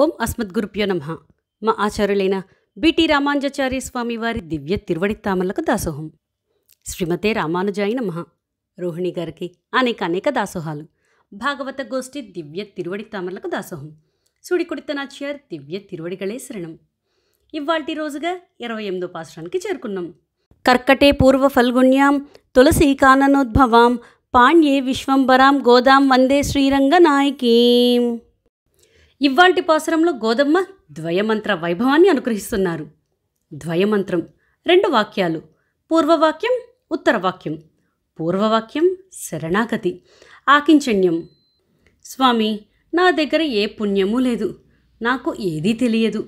ఓం అస్మద్ గురుప్యో నమ మా ఆచార్యులైన బిటి రామానుజాచార్య స్వామి వారి దివ్య తిరువడి తామలకు దాసోహం శ్రీమతే రామానుజాయి నమ రోహిణి గారికి అనేక అనేక దాసోహాలు భాగవత గోష్ఠి దివ్య తిరువడి తామలకు దాసోహం సుడి కుడితనాచ్యార్ దివ్య తిరువడిగళే శరణం ఇవాల్టి రోజుగా ఇరవై ఎనిమిదో పాశ్రానికి చేరుకున్నాం కర్కటే పూర్వ ఫల్గుణ్యాం తులసి కాననోద్భవాం పాణ్యే విశ్వంబరాం గోదాం వందే శ్రీరంగ నాయకీం ఇవ్వాల్టి పాసరంలో గోదమ్మ ద్వయమంత్ర వైభవాన్ని అనుగ్రహిస్తున్నారు ద్వయమంత్రం రెండు వాక్యాలు పూర్వవాక్యం ఉత్తరవాక్యం పూర్వవాక్యం శరణాగతి ఆకించణ్యం స్వామి నా దగ్గర ఏ పుణ్యమూ లేదు నాకు ఏదీ తెలియదు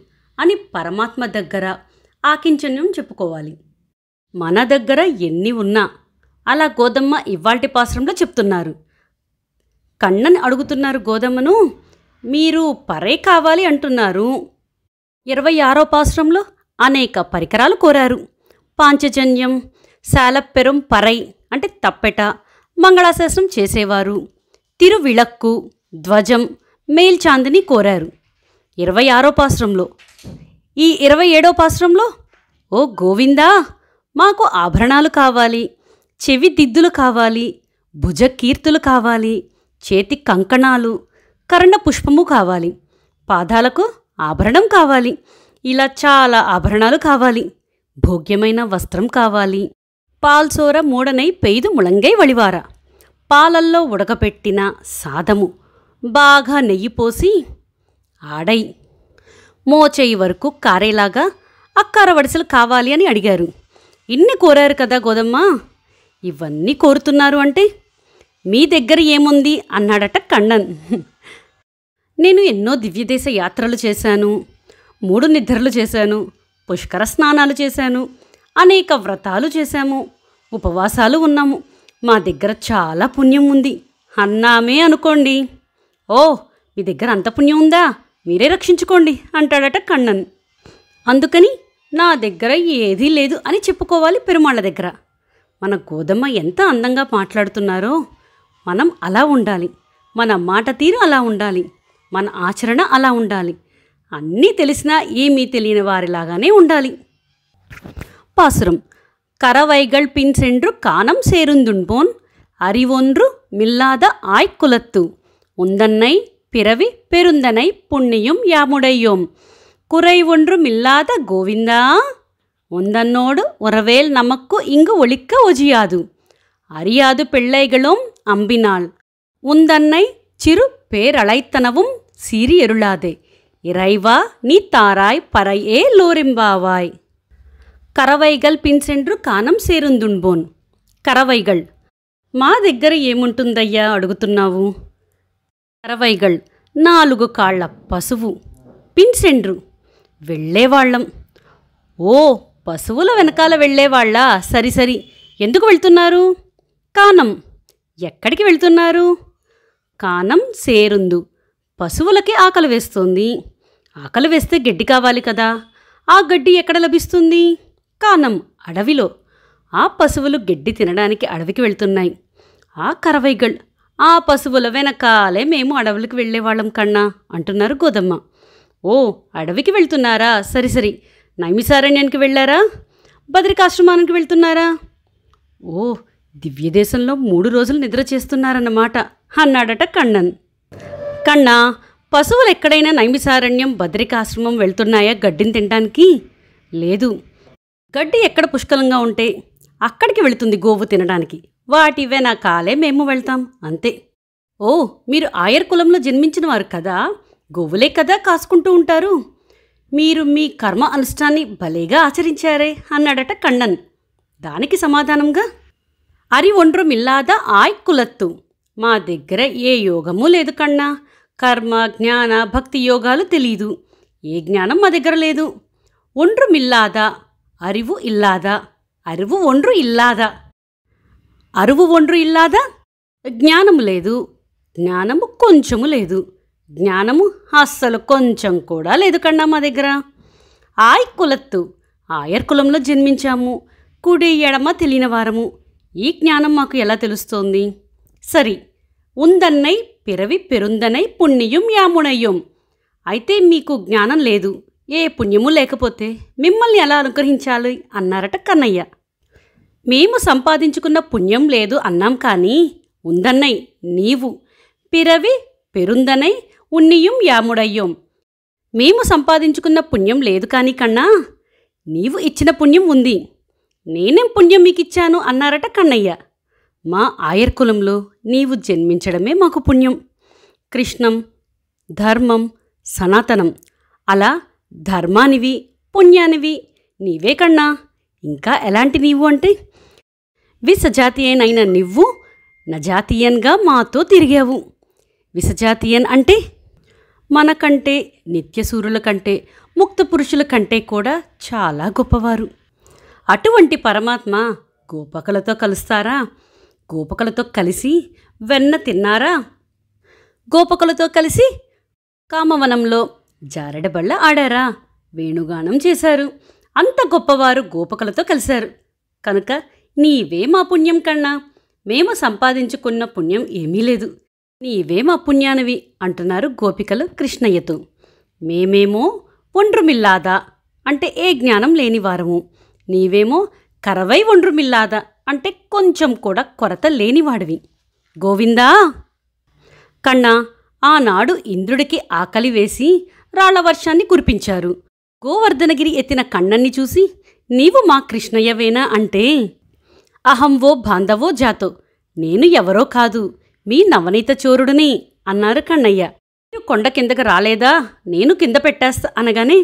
అని పరమాత్మ దగ్గర ఆకించణ్యం చెప్పుకోవాలి మన దగ్గర ఎన్ని ఉన్నా అలా గోదమ్మ ఇవాల్టి పాసరంలో చెప్తున్నారు కన్నని అడుగుతున్నారు గోదమ్మను మీరు పరే కావాలి అంటున్నారు ఇరవై ఆరో పాశ్రంలో అనేక పరికరాలు కోరారు పాంచజన్యం శాలప్పెరం పరై అంటే తప్పెట మంగళాశాసనం చేసేవారు తిరువిళక్కు ధ్వజం మేల్చాందిని కోరారు ఇరవై ఆరో పాశ్రంలో ఈ ఇరవై ఏడో పాశ్రంలో ఓ గోవిందా మాకు ఆభరణాలు కావాలి చెవి దిద్దులు కావాలి భుజ కీర్తులు కావాలి చేతి కంకణాలు కర్ణ పుష్పము కావాలి పాదాలకు ఆభరణం కావాలి ఇలా చాలా ఆభరణాలు కావాలి భోగ్యమైన వస్త్రం కావాలి పాల్సోర మూడనై పెయిదు ముళంగై వళివార పాలల్లో ఉడకపెట్టిన సాదము బాగా నెయ్యి పోసి ఆడై మోచేయి వరకు కారేలాగా అక్కార వడిసలు కావాలి అని అడిగారు ఇన్ని కోరారు కదా గోదమ్మ ఇవన్నీ కోరుతున్నారు అంటే మీ దగ్గర ఏముంది అన్నాడట కన్నన్ నేను ఎన్నో దివ్యదేశ యాత్రలు చేశాను మూడు నిద్రలు చేశాను పుష్కర స్నానాలు చేశాను అనేక వ్రతాలు చేశాము ఉపవాసాలు ఉన్నాము మా దగ్గర చాలా పుణ్యం ఉంది అన్నామే అనుకోండి ఓ మీ దగ్గర అంత పుణ్యం ఉందా మీరే రక్షించుకోండి అంటాడట కన్నన్ అందుకని నా దగ్గర ఏదీ లేదు అని చెప్పుకోవాలి పెరుమాళ్ళ దగ్గర మన గోధమ్మ ఎంత అందంగా మాట్లాడుతున్నారో మనం అలా ఉండాలి మన మాట తీరు అలా ఉండాలి మన ఆచరణ అలా ఉండాలి అన్నీ తెలిసినా ఏమీ తెలియని వారిలాగానే ఉండాలి பாசுரம் கரவைகள் பின் சென்று காணம் சேருந்துண்போன் அறிவொன்று மில்லாத ஆய்க்குலத்து உந்தன்னை பிறவி பெருந்தனை புண்ணியும் யாமுடையோம் குறைவொன்று மில்லாத கோவிந்தா உந்தன்னோடு உறவேல் நமக்கு இங்கு ஒழிக்க ஒஜியாது அறியாது பிள்ளைகளும் அம்பினாள் உந்தன்னை சிறு பேரழைத்தனவும் ఎరులాదే இறைவா நீ தாராய் பறையே లోరింబావాయ్ కరవైగల్ పిన్సెండ్రు కానం సేరుందుంబోన్ కరవైగల్ మా దగ్గర ఏముంటుందయ్యా అడుగుతున్నావు కరవైగల్ నాలుగు కాళ్ళ పశువు పిన్సెండ్రు వెళ్ళేవాళ్ళం ఓ పశువుల వెనకాల వెళ్ళేవాళ్ళ సరి సరి ఎందుకు వెళ్తున్నారు కానం ఎక్కడికి వెళ్తున్నారు కానం సేరుందు పశువులకే ఆకలి వేస్తుంది ఆకలి వేస్తే గడ్డి కావాలి కదా ఆ గడ్డి ఎక్కడ లభిస్తుంది కానం అడవిలో ఆ పశువులు గడ్డి తినడానికి అడవికి వెళ్తున్నాయి ఆ కరవైగళ్ ఆ పశువుల వెనకాలే మేము అడవులకు వెళ్ళేవాళ్ళం కన్నా అంటున్నారు గోదమ్మ ఓ అడవికి వెళ్తున్నారా సరి సరి నైమిసారణ్యానికి వెళ్ళారా బద్రికాశ్రమానికి వెళ్తున్నారా ఓ దివ్యదేశంలో మూడు రోజులు నిద్ర చేస్తున్నారన్నమాట అన్నాడట కన్నన్ కన్నా పశువులు ఎక్కడైనా నైమిసారణ్యం బద్రికాశ్రమం వెళ్తున్నాయా గడ్డిని తినడానికి లేదు గడ్డి ఎక్కడ పుష్కలంగా ఉంటే అక్కడికి వెళుతుంది గోవు తినడానికి వాటి కాలే మేము వెళ్తాం అంతే ఓ మీరు ఆయర్ కులంలో జన్మించిన వారు కదా గోవులే కదా కాసుకుంటూ ఉంటారు మీరు మీ కర్మ అనుష్ఠాన్ని భలేగా ఆచరించారే అన్నాడట కన్నన్ దానికి సమాధానంగా అరి ఒండ్రం ఇల్లాద ఆయ్ కులత్తు మా దగ్గర ఏ యోగమూ లేదు కన్నా కర్మ జ్ఞాన భక్తి యోగాలు తెలీదు ఏ జ్ఞానం మా దగ్గర లేదు ఒండ్రు మిల్లాదా ఇల్లాదా இல்லாத அறிவு ఇల్లాదా అరువు ఒండ్రు ఇల్లాదా జ్ఞానము లేదు జ్ఞానము కొంచెము లేదు జ్ఞానము అస్సలు కొంచెం కూడా లేదు కన్నా మా దగ్గర ఆయ్ కులత్తు ఆయర్ కులంలో జన్మించాము కుడి ఎడమ తెలియని వారము ఈ జ్ఞానం మాకు ఎలా తెలుస్తోంది సరి ఉందన్నై పిరవి పెరుందనై పుణ్యం యామునయ్యం అయితే మీకు జ్ఞానం లేదు ఏ పుణ్యము లేకపోతే మిమ్మల్ని ఎలా అనుగ్రహించాలి అన్నారట కన్నయ్య మేము సంపాదించుకున్న పుణ్యం లేదు అన్నాం కానీ ఉందన్నై నీవు పిరవి పెరుందనై ఉన్నియం యాముడయ్యం మేము సంపాదించుకున్న పుణ్యం లేదు కానీ కన్నా నీవు ఇచ్చిన పుణ్యం ఉంది నేనేం పుణ్యం మీకు ఇచ్చాను అన్నారట కన్నయ్య మా ఆయర్ కులంలో నీవు జన్మించడమే మాకు పుణ్యం కృష్ణం ధర్మం సనాతనం అలా ధర్మానివి పుణ్యానివి నీవే కన్నా ఇంకా ఎలాంటి నీవు అంటే విసజాతీయనైన నువ్వు నజాతీయన్గా మాతో తిరిగావు విసజాతీయన్ అంటే మనకంటే నిత్యసూరుల కంటే ముక్త పురుషుల కంటే కూడా చాలా గొప్పవారు అటువంటి పరమాత్మ గోపకలతో కలుస్తారా గోపకలతో కలిసి వెన్న తిన్నారా గోపకలతో కలిసి కామవనంలో జారడబళ్ళ ఆడారా వేణుగానం చేశారు అంత గొప్పవారు గోపకలతో కలిశారు కనుక నీవే మా పుణ్యం కన్నా మేము సంపాదించుకున్న పుణ్యం ఏమీ లేదు నీవే మా పుణ్యానివి అంటున్నారు గోపికలు కృష్ణయ్యతో మేమేమో ఒండ్రుమిల్లాదా అంటే ఏ జ్ఞానం లేనివారము నీవేమో కరవై ఒండ్రుమిల్లాదా అంటే కొంచెం కూడా కొరత లేనివాడివి గోవిందా కన్నా ఆనాడు ఇంద్రుడికి ఆకలి వేసి రాళ్లవర్షాన్ని వర్షాన్ని కురిపించారు గోవర్ధనగిరి ఎత్తిన కన్నన్ని చూసి నీవు మా కృష్ణయ్యవేనా అంటే అహంవో బాంధవో జాతో నేను ఎవరో కాదు మీ నవనీత చోరుడిని అన్నారు కన్నయ్య నీవు కొండ కిందకు రాలేదా నేను కింద పెట్టేస్తా అనగానే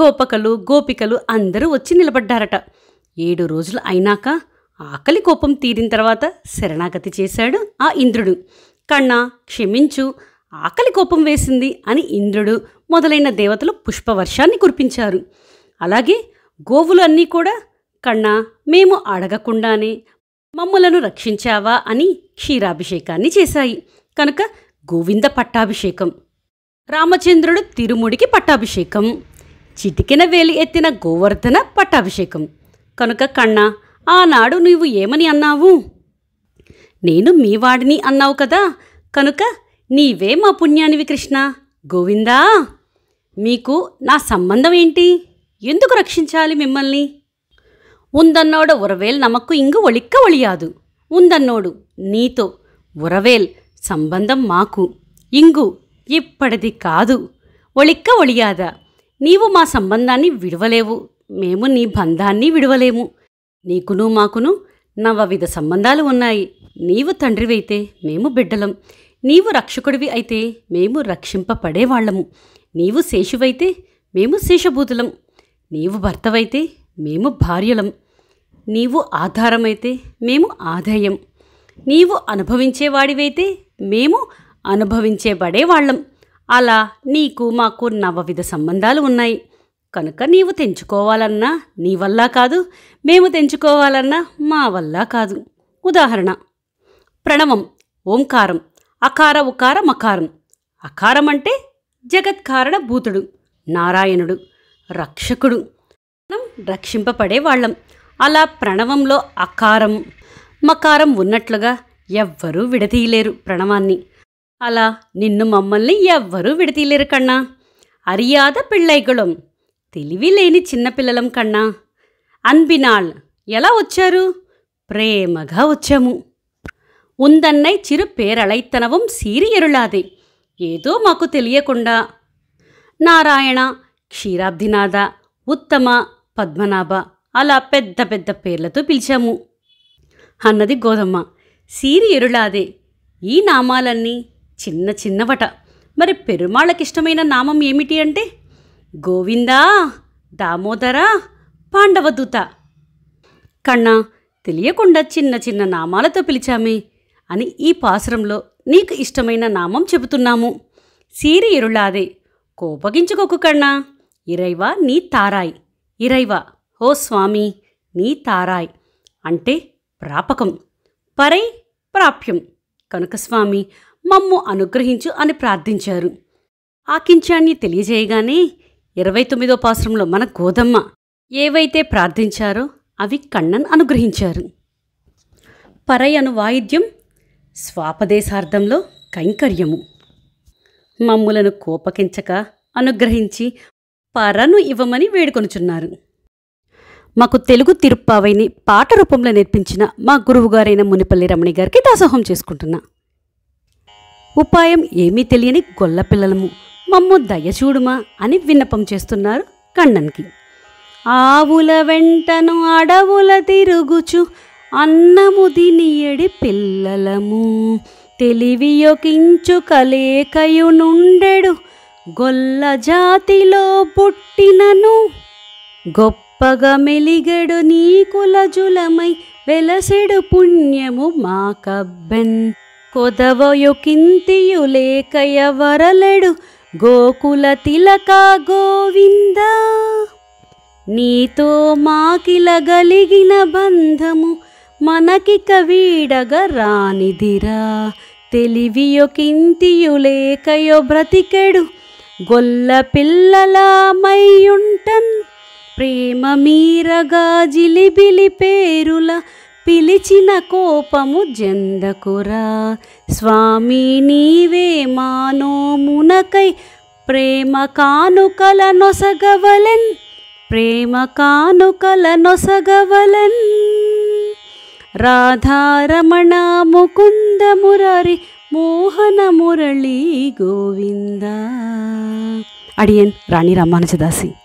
గోపకలు గోపికలు అందరూ వచ్చి నిలబడ్డారట ఏడు రోజులు అయినాక ఆకలి కోపం తీరిన తర్వాత శరణాగతి చేశాడు ఆ ఇంద్రుడు కన్నా క్షమించు ఆకలి కోపం వేసింది అని ఇంద్రుడు మొదలైన దేవతలు పుష్పవర్షాన్ని కురిపించారు అలాగే గోవులు అన్నీ కూడా కన్నా మేము అడగకుండానే మమ్మలను రక్షించావా అని క్షీరాభిషేకాన్ని చేశాయి కనుక గోవింద పట్టాభిషేకం రామచంద్రుడు తిరుముడికి పట్టాభిషేకం చిటికిన వేలి ఎత్తిన గోవర్ధన పట్టాభిషేకం కనుక కన్నా ఆనాడు నీవు ఏమని అన్నావు నేను మీవాడిని అన్నావు కదా కనుక నీవే మా పుణ్యానివి కృష్ణ గోవిందా మీకు నా సంబంధం ఏంటి ఎందుకు రక్షించాలి మిమ్మల్ని ఉందన్నోడు ఉరవేల్ నమకు ఇంగు ఒళిక్క ఒళియాదు ఉందన్నోడు నీతో ఉరవేల్ సంబంధం మాకు ఇంగు ఇప్పటిది కాదు ఒళిక్క ఒళియాదా నీవు మా సంబంధాన్ని విడవలేవు మేము నీ బంధాన్ని విడవలేము నీకును మాకును నవవిధ సంబంధాలు ఉన్నాయి నీవు తండ్రివైతే మేము బిడ్డలం నీవు రక్షకుడివి అయితే మేము రక్షింపబడేవాళ్లము నీవు శేషువైతే మేము శేషభూతులం నీవు భర్తవైతే మేము భార్యలం నీవు ఆధారమైతే మేము ఆదాయం నీవు అనుభవించేవాడివైతే మేము అనుభవించేబడేవాళ్ళం అలా నీకు మాకు నవవిధ సంబంధాలు ఉన్నాయి కనుక నీవు తెంచుకోవాలన్నా నీ వల్ల కాదు మేము తెంచుకోవాలన్నా మా వల్ల కాదు ఉదాహరణ ప్రణవం ఓంకారం అకార ఉకార మకారం అకారం అంటే జగత్కారణ భూతుడు నారాయణుడు రక్షకుడు మనం రక్షింపబడే వాళ్ళం అలా ప్రణవంలో అకారం మకారం ఉన్నట్లుగా ఎవ్వరూ విడతీయలేరు ప్రణవాన్ని అలా నిన్ను మమ్మల్ని ఎవ్వరూ విడతీయలేరు కన్నా అరియాద పిళ్ళైగుళం తెలివి లేని చిన్నపిల్లలం కన్నా అన్బినాల్ ఎలా వచ్చారు ప్రేమగా వచ్చాము ఉందన్నై చిరు పేరళైత్తనవం సీరియరులాదే ఏదో మాకు తెలియకుండా నారాయణ క్షీరాబ్దినాథ ఉత్తమ పద్మనాభ అలా పెద్ద పెద్ద పేర్లతో పిలిచాము అన్నది గోధమ్మ సీరి ఎరులాదే ఈ నామాలన్నీ చిన్న చిన్నవట మరి పెరుమాళ్ళకిష్టమైన నామం ఏమిటి అంటే గోవిందా దామోదర పాండవదూత కన్నా తెలియకుండా చిన్న చిన్న నామాలతో పిలిచామే అని ఈ పాసురంలో నీకు ఇష్టమైన నామం చెబుతున్నాము సీరి ఇరుళాదే కోపగించుకోకు కన్నా ఇరైవా నీ తారాయ్ ఇరైవా ఓ స్వామి నీ తారాయ్ అంటే ప్రాపకం పరై ప్రాప్యం కనుక స్వామి మమ్ము అనుగ్రహించు అని ప్రార్థించారు ఆకించాన్ని తెలియజేయగానే ఇరవై తొమ్మిదో పాశ్రంలో మన గోదమ్మ ఏవైతే ప్రార్థించారో అవి కన్నన్ అనుగ్రహించారు పరై అను వాయిద్యం స్వాపదేశార్థంలో కైంకర్యము మమ్ములను కోపకించక అనుగ్రహించి పరను ఇవ్వమని వేడుకొనుచున్నారు మాకు తెలుగు తిరుప్పావైని పాట రూపంలో నేర్పించిన మా గురువుగారైన మునిపల్లి రమణి గారికి దాసోహం చేసుకుంటున్నా ఉపాయం ఏమీ తెలియని గొల్లపిల్లలము మమ్ము దయచూడుమా అని విన్నపం చేస్తున్నారు కన్నన్కి ఆవుల వెంటను అడవుల తిరుగుచు అన్నము దినియడి పిల్లలము తెలివియొకించు కలేకయునుండెడు గొల్ల జాతిలో పుట్టినను గొప్పగా మెలిగెడు జులమై వెలసెడు పుణ్యము మా కబ్బెన్ కొదవయొకింతియు లేకయ వరలెడు గోకుల తిలక గోవింద నీతో మాకిల గలిగిన బంధము మనకిక వీడగ రానిదిరా తెలివియొకింతియు లేకయో బ్రతికెడు గొల్ల పిల్లలా మైయుంటన్ ప్రేమ మీరగా జిలిబిలి పేరుల పిలిచిన కోపము జందకురా స్వామి నీవే మానోమునకై ప్రేమ కానుకల నొసగవలెన్ ప్రేమ కానుకల నొసగవలెన్ రాధారమణ ముకుంద మురారి మోహన మురళి గోవింద అడియన్ రాణి రామానుజదాసి